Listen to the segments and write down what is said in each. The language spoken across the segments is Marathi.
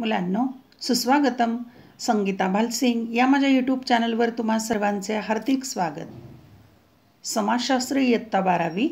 मुलांनो सुस्वागतम संगीता भालसिंग या माझ्या यूट्यूब चॅनलवर तुम्हा सर्वांचे हार्दिक स्वागत समाजशास्त्र इयत्ता बारावी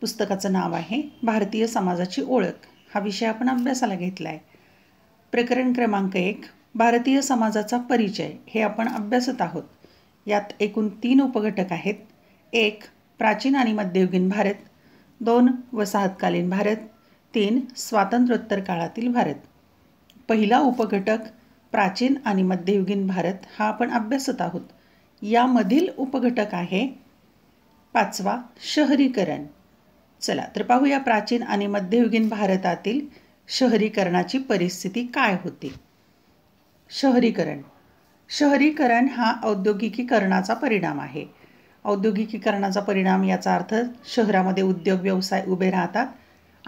पुस्तकाचं नाव आहे भारतीय समाजाची ओळख हा विषय आपण अभ्यासाला घेतला आहे प्रकरण क्रमांक एक भारतीय समाजाचा परिचय हे आपण अभ्यासत आहोत यात एकूण तीन उपघटक आहेत एक प्राचीन आणि मध्ययुगीन भारत दोन वसाहतकालीन भारत तीन स्वातंत्र्योत्तर काळातील भारत पहिला उपघटक प्राचीन आणि मध्ययुगीन भारत हा आपण अभ्यासत आहोत यामधील उपघटक आहे पाचवा शहरीकरण चला तर पाहूया प्राचीन आणि मध्ययुगीन भारतातील शहरीकरणाची परिस्थिती काय होती शहरीकरण शहरीकरण हा औद्योगिकीकरणाचा परिणाम आहे औद्योगिकीकरणाचा परिणाम याचा अर्थ शहरामध्ये उद्योग व्यवसाय उभे राहतात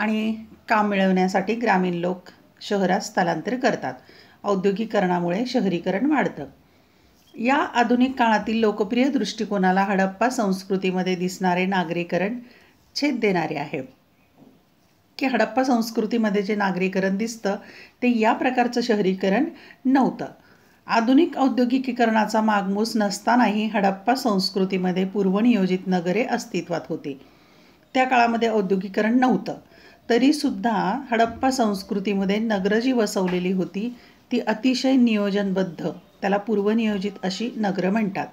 आणि काम मिळवण्यासाठी ग्रामीण लोक शहरात स्थलांतर करतात औद्योगिकरणामुळे शहरीकरण वाढतं या आधुनिक काळातील लोकप्रिय दृष्टिकोनाला हडप्पा संस्कृतीमध्ये दिसणारे नागरीकरण छेद देणारे आहे की हडप्पा संस्कृतीमध्ये जे नागरीकरण दिसतं ते या प्रकारचं शहरीकरण नव्हतं आधुनिक औद्योगिकीकरणाचा मागमूस नसतानाही हडप्पा संस्कृतीमध्ये पूर्वनियोजित नगरे अस्तित्वात होती त्या काळामध्ये औद्योगिकरण नव्हतं तरीसुद्धा हडप्पा संस्कृतीमध्ये नगरं जी वसवलेली होती ती अतिशय नियोजनबद्ध त्याला पूर्वनियोजित अशी नगरं म्हणतात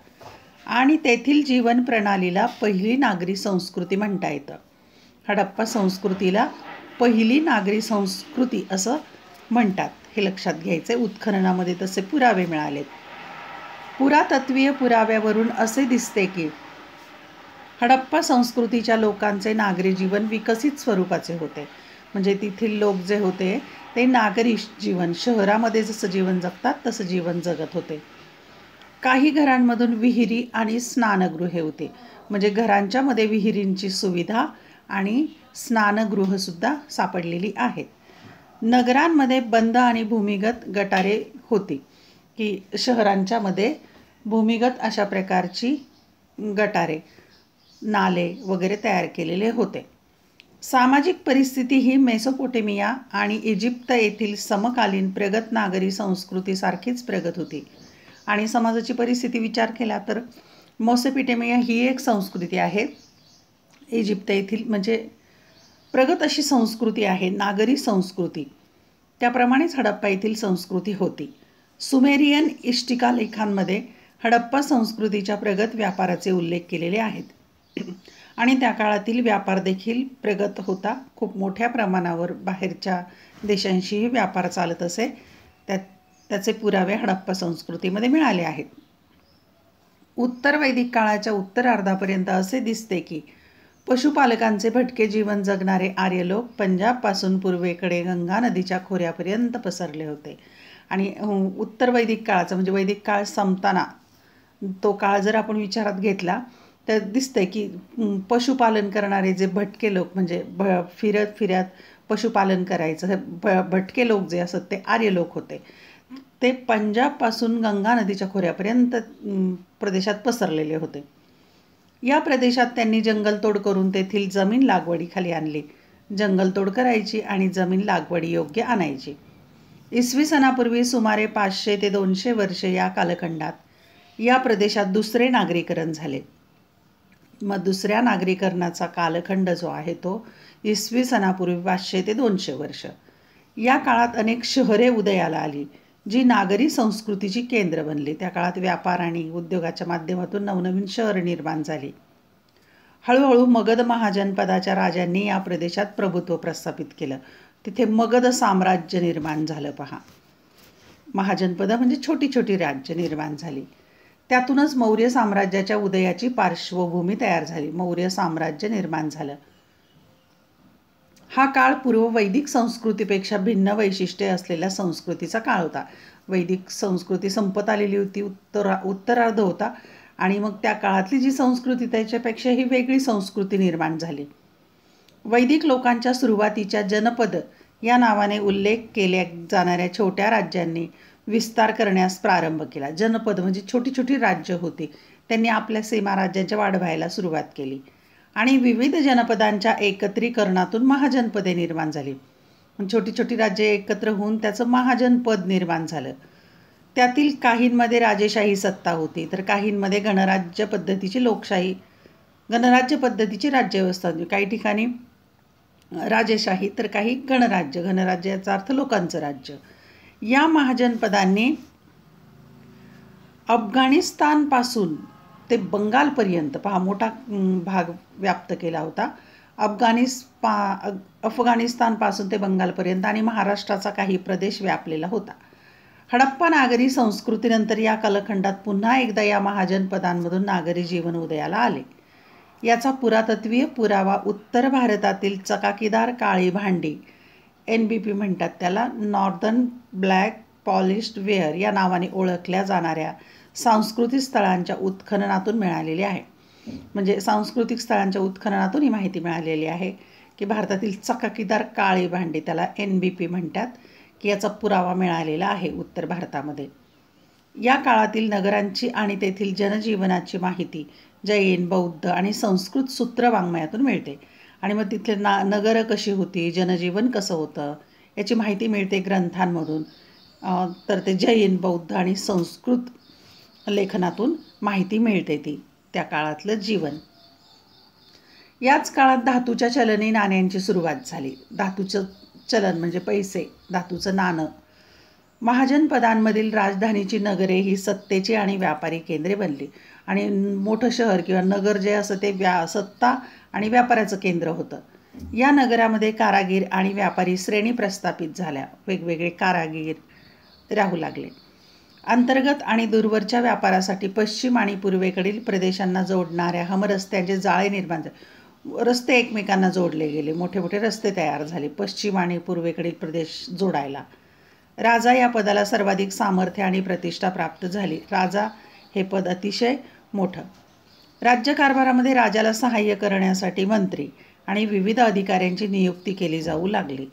आणि तेथील जीवन प्रणालीला पहिली नागरी संस्कृती म्हणता येतं हडप्पा संस्कृतीला पहिली नागरी संस्कृती असं म्हणतात हे लक्षात घ्यायचं आहे उत्खननामध्ये तसे पुरावे मिळालेत पुरातत्वीय पुराव्यावरून असे दिसते की हडप्पा संस्कृतीच्या लोकांचे नागरी जीवन विकसित स्वरूपाचे होते म्हणजे तेथील लोक जे होते ते नागरी जीवन शहरामध्ये जसं जीवन जगतात तसं जीवन जगत होते काही घरांमधून विहिरी आणि स्नानगृहे होते म्हणजे घरांच्यामध्ये विहिरींची सुविधा आणि स्नानगृहसुद्धा सापडलेली आहेत नगरांमध्ये बंद आणि भूमिगत गटारे होती की शहरांच्यामध्ये भूमिगत अशा प्रकारची गटारे नाले वगैरे तयार केलेले होते सामाजिक परिस्थिती ही मेसोपोटेमिया आणि इजिप्त येथील समकालीन प्रगत नागरी संस्कृतीसारखीच प्रगत होती आणि समाजाची परिस्थिती विचार केला तर मोसेपिटेमिया ही एक संस्कृती आहे इजिप्त येथील म्हणजे प्रगत अशी संस्कृती आहे नागरी संस्कृती त्याप्रमाणेच हडप्पा येथील संस्कृती होती सुमेरियन इष्टिका लेखांमध्ये हडप्पा संस्कृतीच्या प्रगत व्यापाराचे उल्लेख केलेले आहेत आणि त्या काळातील व्यापार देखील प्रगत होता खूप मोठ्या प्रमाणावर बाहेरच्या देशांशीही व्यापार चालत असे त्या त्याचे पुरावे हडप्पा संस्कृतीमध्ये मिळाले आहेत उत्तर वैदिक काळाच्या उत्तरार्धापर्यंत असे दिसते की पशुपालकांचे भटके जीवन जगणारे आर्य लोक पंजाबपासून पूर्वेकडे गंगा नदीच्या खोऱ्यापर्यंत पसरले होते आणि उत्तर वैदिक काळाचा म्हणजे वैदिक काळ संपताना तो काळ जर आपण विचारात घेतला तर दिसतंय की पशुपालन करणारे जे भटके लोक म्हणजे भ फिरत फिरत पशुपालन करायचं भ भटके लोक जे असत ते आर्य लोक होते ते पंजाबपासून गंगा नदीच्या खोऱ्यापर्यंत प्रदेशात पसरलेले होते या प्रदेशात त्यांनी जंगलतोड करून तेथील जमीन लागवडीखाली आणली जंगलतोड करायची आणि जमीन लागवडी योग्य आणायची इसवी सणापूर्वी सुमारे पाचशे ते दोनशे वर्षे या कालखंडात या प्रदेशात दुसरे नागरीकरण झाले मग दुसऱ्या नागरीकरणाचा कालखंड जो आहे तो इसवी सणापूर्वी पाचशे ते दोनशे वर्ष या काळात अनेक शहरे उदयाला आली जी नागरी संस्कृतीची केंद्र बनली त्या काळात व्यापार आणि उद्योगाच्या माध्यमातून नवनवीन शहर निर्माण झाली हळूहळू मगध महाजनपदाच्या राजांनी या प्रदेशात प्रभुत्व प्रस्थापित केलं तिथे मगध साम्राज्य निर्माण झालं पहा महाजनपद म्हणजे छोटी छोटी राज्य निर्माण झाली त्यातूनच मौर्य साम्राज्याच्या उदयाची पार्श्वभूमी तयार झाली मौर्य साम्राज्य निर्माण झालं हा काळ पूर्व वैदिक संस्कृतीपेक्षा भिन्न वैशिष्ट्ये असलेल्या संस्कृतीचा काळ होता वैदिक संस्कृती संपत आलेली होती उत्तरा उत्तरार्ध होता आणि मग त्या काळातली जी संस्कृती त्याच्यापेक्षा ही वेगळी संस्कृती निर्माण झाली वैदिक लोकांच्या सुरुवातीच्या जनपद या नावाने उल्लेख केल्या जाणाऱ्या छोट्या राज्यांनी विस्तार करण्यास प्रारंभ केला जनपद म्हणजे छोटी छोटी राज्य होती त्यांनी आपल्या सीमा राज्यांच्या वाढवायला सुरुवात केली आणि विविध जनपदांच्या एकत्रीकरणातून महाजनपदे निर्माण झाली छोटी छोटी राज्ये एकत्र होऊन त्याचं महाजनपद निर्माण झालं त्यातील काहींमध्ये राजेशाही सत्ता होती तर काहींमध्ये गणराज्य पद्धतीची लोकशाही गणराज्य पद्धतीची राज्यव्यवस्था होती काही ठिकाणी राजेशाही तर काही गणराज्य गणराज्याचा अर्थ लोकांचं राज्य या महाजनपदांनी अफगाणिस्तानपासून ते बंगालपर्यंत पहा मोठा भाग व्याप्त केला होता अफगाणिस् पा अफगाणिस्तानपासून ते बंगालपर्यंत आणि महाराष्ट्राचा काही प्रदेश व्यापलेला होता हडप्पा नागरी संस्कृतीनंतर या कालखंडात पुन्हा एकदा या महाजनपदांमधून नागरी जीवन उदयाला आले याचा पुरातत्वीय पुरावा उत्तर भारतातील चकाकीदार काळी भांडी एन बी पी म्हणतात त्याला नॉर्दर्न ब्लॅक पॉलिश्ड वेअर या नावाने ओळखल्या जाणाऱ्या सांस्कृतिक स्थळांच्या उत्खननातून मिळालेली आहे म्हणजे सांस्कृतिक स्थळांच्या उत्खननातून ही माहिती मिळालेली आहे की भारतातील चकाकीदार काळी भांडी त्याला एन बी पी म्हणतात की याचा पुरावा मिळालेला आहे उत्तर भारतामध्ये या काळातील नगरांची आणि तेथील जनजीवनाची माहिती जैन बौद्ध आणि संस्कृत सूत्र वाङ्मयातून मिळते आणि मग तिथले ना नगरं कशी होती जनजीवन कसं होतं याची माहिती मिळते ग्रंथांमधून तर ते जैन बौद्ध आणि संस्कृत लेखनातून माहिती मिळते ती त्या काळातलं जीवन याच काळात धातूच्या चलनी नाण्यांची सुरुवात झाली धातूचं चलन म्हणजे पैसे धातूचं नाणं महाजनपदांमधील राजधानीची नगरे ही सत्तेची आणि व्यापारी केंद्रे बनली आणि मोठं शहर किंवा नगर जे असं ते व्या सत्ता आणि व्यापाराचं केंद्र होतं या नगरामध्ये कारागीर आणि व्यापारी श्रेणी प्रस्थापित झाल्या वेगवेगळे कारागीर राहू लागले अंतर्गत आणि दूरवरच्या व्यापारासाठी पश्चिम आणि पूर्वेकडील प्रदेशांना जोडणाऱ्या रस्त्यांचे जाळे निर्माण झाले रस्ते एकमेकांना जोडले गेले मोठे मोठे रस्ते तयार झाले पश्चिम आणि पूर्वेकडील प्रदेश जोडायला राजा या पदाला सर्वाधिक सामर्थ्य आणि प्रतिष्ठा प्राप्त झाली राजा हे पद अतिशय मोठं राज्यकारभारामध्ये राजाला सहाय्य करण्यासाठी मंत्री आणि विविध अधिकाऱ्यांची नियुक्ती केली जाऊ लागली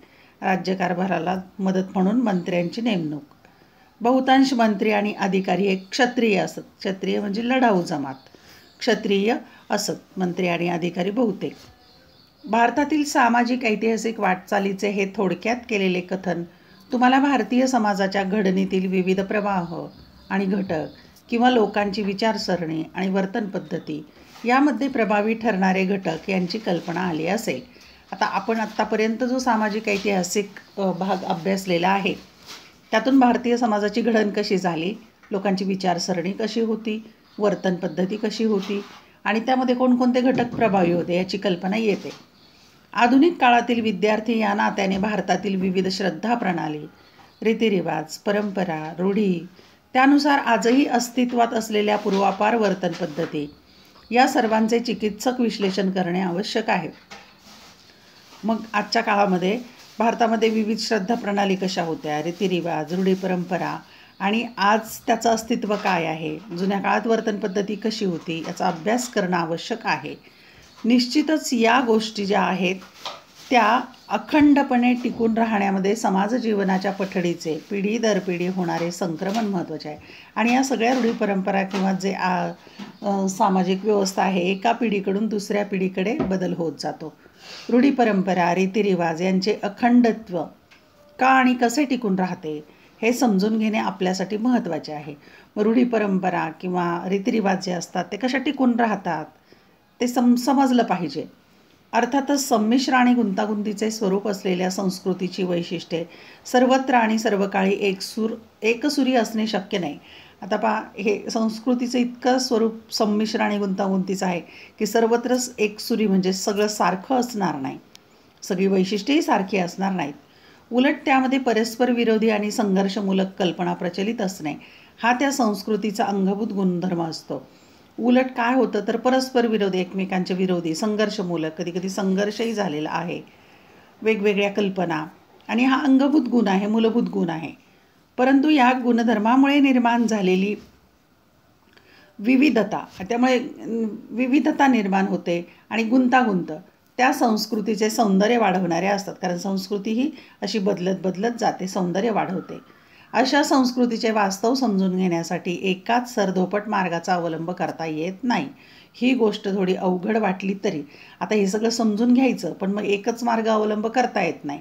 राज्यकारभाराला मदत म्हणून मंत्र्यांची नेमणूक बहुतांश मंत्री आणि अधिकारी एक क्षत्रिय असत क्षत्रिय म्हणजे लढाऊ जमात क्षत्रिय असत मंत्री आणि अधिकारी बहुतेक भारतातील सामाजिक ऐतिहासिक वाटचालीचे हे थोडक्यात केलेले कथन तुम्हाला भारतीय समाजाच्या घडणीतील विविध प्रवाह आणि घटक किंवा लोकांची विचारसरणी आणि वर्तनपद्धती यामध्ये प्रभावी ठरणारे घटक यांची कल्पना आली असेल आता आपण आत्तापर्यंत जो सामाजिक ऐतिहासिक भाग अभ्यासलेला आहे त्यातून भारतीय समाजाची घडण कशी झाली लोकांची विचारसरणी कशी होती वर्तन पद्धती कशी होती आणि त्यामध्ये कोणकोणते घटक प्रभावी होते याची कल्पना येते आधुनिक काळातील विद्यार्थी या नात्याने भारतातील विविध श्रद्धा प्रणाली रीतिरिवाज परंपरा रूढी त्यानुसार आजही अस्तित्वात असलेल्या पूर्वापार वर्तन पद्धती या सर्वांचे चिकित्सक विश्लेषण करणे आवश्यक आहे मग आजच्या काळामध्ये भारतामध्ये विविध श्रद्धा प्रणाली कशा होत्या रीतिरिवाज रूढी परंपरा आणि आज त्याचं अस्तित्व काय आहे जुन्या काळात वर्तनपद्धती कशी होती याचा अभ्यास करणं आवश्यक आहे निश्चितच या गोष्टी ज्या आहेत त्या अखंडपणे टिकून राहण्यामध्ये जीवनाच्या पठडीचे पिढी दर पिढी होणारे संक्रमण महत्त्वाचे आहे आणि या सगळ्या रूढी परंपरा किंवा जे आ, आ सामाजिक व्यवस्था आहे एका पिढीकडून दुसऱ्या पिढीकडे बदल होत जातो रूढी परंपरा रीतिरिवाज यांचे अखंडत्व का आणि कसे टिकून राहते हे समजून घेणे आपल्यासाठी महत्त्वाचे आहे रूढी परंपरा किंवा रीतिरिवाज जे असतात ते कशा टिकून राहतात ते सम समजलं पाहिजे अर्थातच संमिश्र आणि गुंतागुंतीचे स्वरूप असलेल्या संस्कृतीची वैशिष्ट्ये सर्वत्र आणि सर्वकाळी एकसूर एकसुरी असणे शक्य नाही आता पहा हे संस्कृतीचं इतकं स्वरूप संमिश्र आणि गुंतागुंतीचं आहे की सर्वत्रच एकसुरी म्हणजे सगळं सारखं असणार नाही सगळी वैशिष्ट्येही सारखी असणार नाहीत उलट त्यामध्ये परस्पर विरोधी आणि संघर्षमूलक कल्पना प्रचलित असणे हा त्या संस्कृतीचा अंगभूत गुणधर्म असतो उलट काय होतं तर परस्पर विरोधी एकमेकांच्या विरोधी संघर्षमूलक कधी कधी संघर्षही झालेला आहे वेगवेगळ्या कल्पना आणि हा अंगभूत गुण आहे मूलभूत गुण आहे परंतु या गुणधर्मामुळे निर्माण झालेली विविधता त्यामुळे विविधता निर्माण होते आणि गुंतागुंत त्या संस्कृतीचे सौंदर्य वाढवणारे असतात कारण संस्कृती ही अशी बदलत बदलत जाते सौंदर्य वाढवते अशा संस्कृतीचे वास्तव समजून घेण्यासाठी एकाच सरधोपट मार्गाचा अवलंब करता येत नाही ही गोष्ट थोडी अवघड वाटली तरी आता हे सगळं समजून घ्यायचं पण मग एकच मार्ग अवलंब करता येत नाही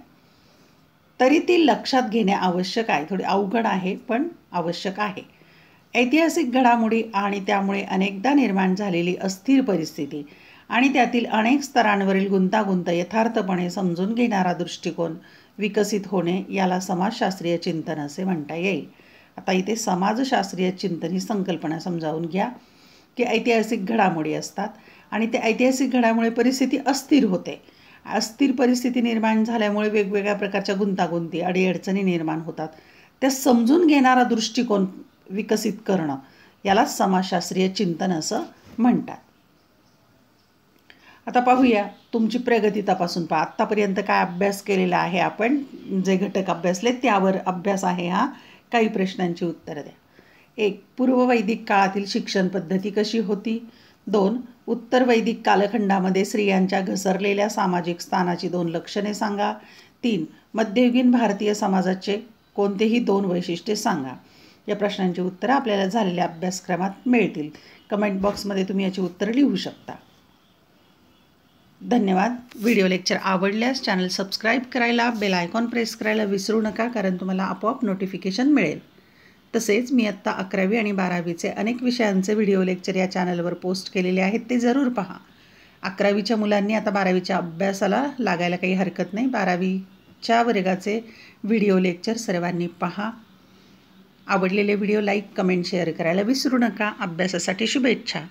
तरी ती लक्षात घेणे आवश्यक आहे थोडी अवघड आहे पण आवश्यक आहे ऐतिहासिक घडामोडी आणि त्यामुळे अनेकदा निर्माण झालेली अस्थिर परिस्थिती आणि त्यातील अनेक स्तरांवरील गुंतागुंत यथार्थपणे समजून घेणारा दृष्टिकोन विकसित होणे याला समाजशास्त्रीय चिंतन असे म्हणता येईल आता इथे समाजशास्त्रीय चिंतन ही संकल्पना समजावून घ्या की ऐतिहासिक घडामोडी असतात आणि त्या ऐतिहासिक घडामुळे परिस्थिती अस्थिर होते अस्थिर परिस्थिती निर्माण झाल्यामुळे वेगवेगळ्या प्रकारच्या गुंतागुंती अडीअडचणी निर्माण होतात त्या समजून घेणारा दृष्टिकोन विकसित करणं याला समाजशास्त्रीय चिंतन असं म्हणतात आता पाहूया तुमची प्रगती तपासून पहा आत्तापर्यंत काय अभ्यास केलेला आहे आपण जे घटक अभ्यासले त्यावर अभ्यास आहे हा काही प्रश्नांची उत्तरं द्या एक पूर्ववैदिक काळातील शिक्षण पद्धती कशी होती दोन उत्तर वैदिक कालखंडामध्ये स्त्रियांच्या घसरलेल्या सामाजिक स्थानाची दोन लक्षणे सांगा तीन मध्ययुगीन भारतीय समाजाचे कोणतेही दोन वैशिष्ट्ये सांगा या प्रश्नांची उत्तरं आपल्याला झालेल्या अभ्यासक्रमात मिळतील कमेंट बॉक्समध्ये तुम्ही याची उत्तरं लिहू शकता धन्यवाद व्हिडिओ लेक्चर आवडल्यास चॅनल सबस्क्राईब करायला बेल आयकॉन प्रेस करायला विसरू नका कारण तुम्हाला आपोआप नोटिफिकेशन मिळेल तसेच मी आत्ता अकरावी आणि बारावीचे अनेक विषयांचे व्हिडिओ लेक्चर या चॅनलवर पोस्ट केलेले आहेत ते जरूर पहा अकरावीच्या मुलांनी आता बारावीच्या अभ्यासाला लागायला काही हरकत नाही बारावीच्या वर्गाचे व्हिडिओ लेक्चर सर्वांनी पहा आवडलेले व्हिडिओ लाईक कमेंट शेअर करायला विसरू नका अभ्यासासाठी शुभेच्छा